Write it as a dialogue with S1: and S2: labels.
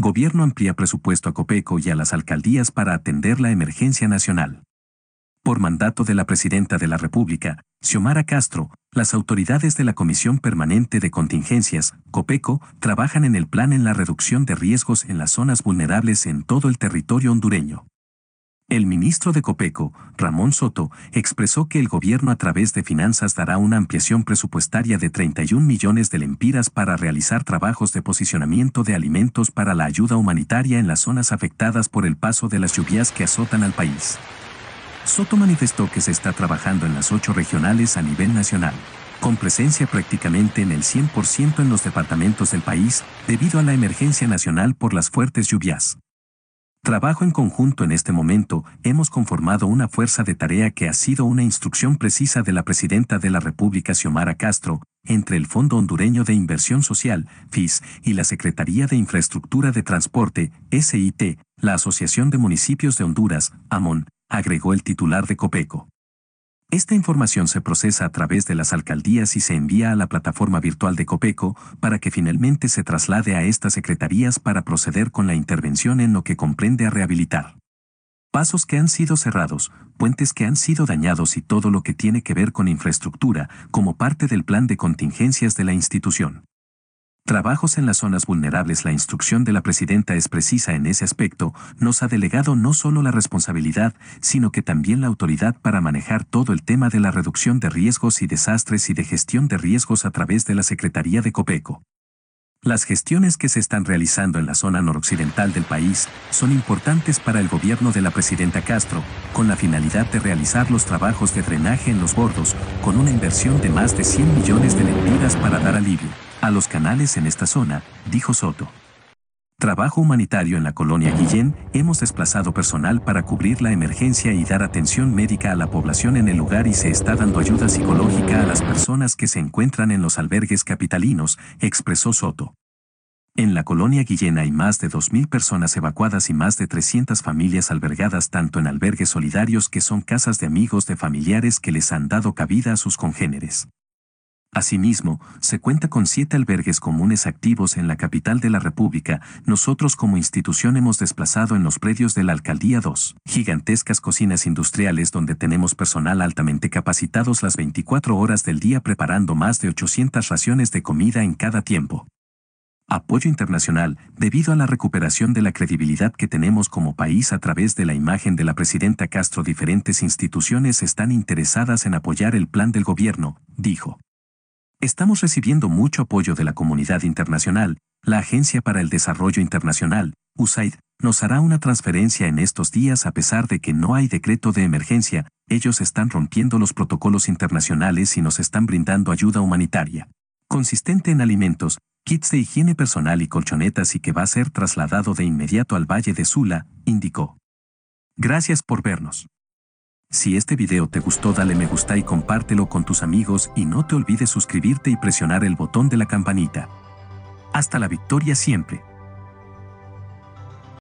S1: Gobierno amplía presupuesto a Copeco y a las alcaldías para atender la emergencia nacional. Por mandato de la Presidenta de la República, Xiomara Castro, las autoridades de la Comisión Permanente de Contingencias, COPECO, trabajan en el plan en la reducción de riesgos en las zonas vulnerables en todo el territorio hondureño. El ministro de Copeco, Ramón Soto, expresó que el gobierno a través de finanzas dará una ampliación presupuestaria de 31 millones de lempiras para realizar trabajos de posicionamiento de alimentos para la ayuda humanitaria en las zonas afectadas por el paso de las lluvias que azotan al país. Soto manifestó que se está trabajando en las ocho regionales a nivel nacional, con presencia prácticamente en el 100% en los departamentos del país, debido a la emergencia nacional por las fuertes lluvias. Trabajo en conjunto en este momento, hemos conformado una fuerza de tarea que ha sido una instrucción precisa de la presidenta de la República Xiomara Castro, entre el Fondo Hondureño de Inversión Social, FIS, y la Secretaría de Infraestructura de Transporte, SIT, la Asociación de Municipios de Honduras, AMON, agregó el titular de Copeco. Esta información se procesa a través de las alcaldías y se envía a la plataforma virtual de Copeco para que finalmente se traslade a estas secretarías para proceder con la intervención en lo que comprende a rehabilitar. Pasos que han sido cerrados, puentes que han sido dañados y todo lo que tiene que ver con infraestructura como parte del plan de contingencias de la institución. Trabajos en las zonas vulnerables. La instrucción de la presidenta es precisa en ese aspecto, nos ha delegado no solo la responsabilidad, sino que también la autoridad para manejar todo el tema de la reducción de riesgos y desastres y de gestión de riesgos a través de la Secretaría de Copeco. Las gestiones que se están realizando en la zona noroccidental del país son importantes para el gobierno de la presidenta Castro, con la finalidad de realizar los trabajos de drenaje en los bordos, con una inversión de más de 100 millones de lempiras para dar alivio a los canales en esta zona, dijo Soto. Trabajo humanitario en la colonia Guillén, hemos desplazado personal para cubrir la emergencia y dar atención médica a la población en el lugar y se está dando ayuda psicológica a las personas que se encuentran en los albergues capitalinos, expresó Soto. En la colonia Guillén hay más de 2.000 personas evacuadas y más de 300 familias albergadas tanto en albergues solidarios que son casas de amigos de familiares que les han dado cabida a sus congéneres. Asimismo, se cuenta con siete albergues comunes activos en la capital de la República. Nosotros como institución hemos desplazado en los predios de la Alcaldía 2, gigantescas cocinas industriales donde tenemos personal altamente capacitados las 24 horas del día preparando más de 800 raciones de comida en cada tiempo. Apoyo internacional, debido a la recuperación de la credibilidad que tenemos como país a través de la imagen de la presidenta Castro, diferentes instituciones están interesadas en apoyar el plan del gobierno, dijo. Estamos recibiendo mucho apoyo de la comunidad internacional, la Agencia para el Desarrollo Internacional, USAID, nos hará una transferencia en estos días a pesar de que no hay decreto de emergencia, ellos están rompiendo los protocolos internacionales y nos están brindando ayuda humanitaria, consistente en alimentos, kits de higiene personal y colchonetas y que va a ser trasladado de inmediato al Valle de Sula, indicó. Gracias por vernos. Si este video te gustó dale me gusta y compártelo con tus amigos y no te olvides suscribirte y presionar el botón de la campanita. Hasta la victoria siempre.